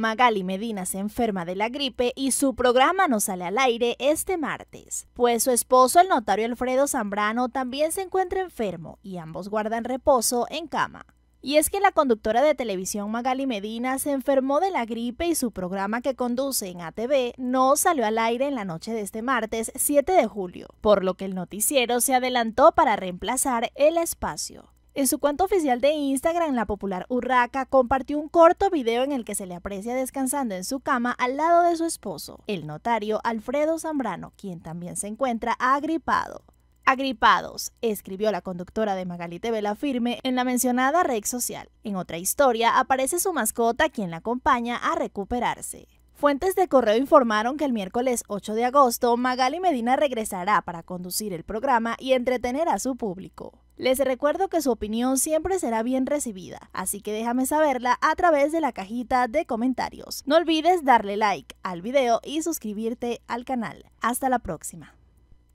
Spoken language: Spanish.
Magali Medina se enferma de la gripe y su programa no sale al aire este martes, pues su esposo, el notario Alfredo Zambrano, también se encuentra enfermo y ambos guardan reposo en cama. Y es que la conductora de televisión Magali Medina se enfermó de la gripe y su programa que conduce en ATV no salió al aire en la noche de este martes 7 de julio, por lo que el noticiero se adelantó para reemplazar el espacio. En su cuenta oficial de Instagram, la popular Urraca compartió un corto video en el que se le aprecia descansando en su cama al lado de su esposo, el notario Alfredo Zambrano, quien también se encuentra agripado. Agripados, escribió la conductora de Magalite Vela Firme en la mencionada red social. En otra historia aparece su mascota quien la acompaña a recuperarse. Fuentes de correo informaron que el miércoles 8 de agosto Magali Medina regresará para conducir el programa y entretener a su público. Les recuerdo que su opinión siempre será bien recibida, así que déjame saberla a través de la cajita de comentarios. No olvides darle like al video y suscribirte al canal. Hasta la próxima.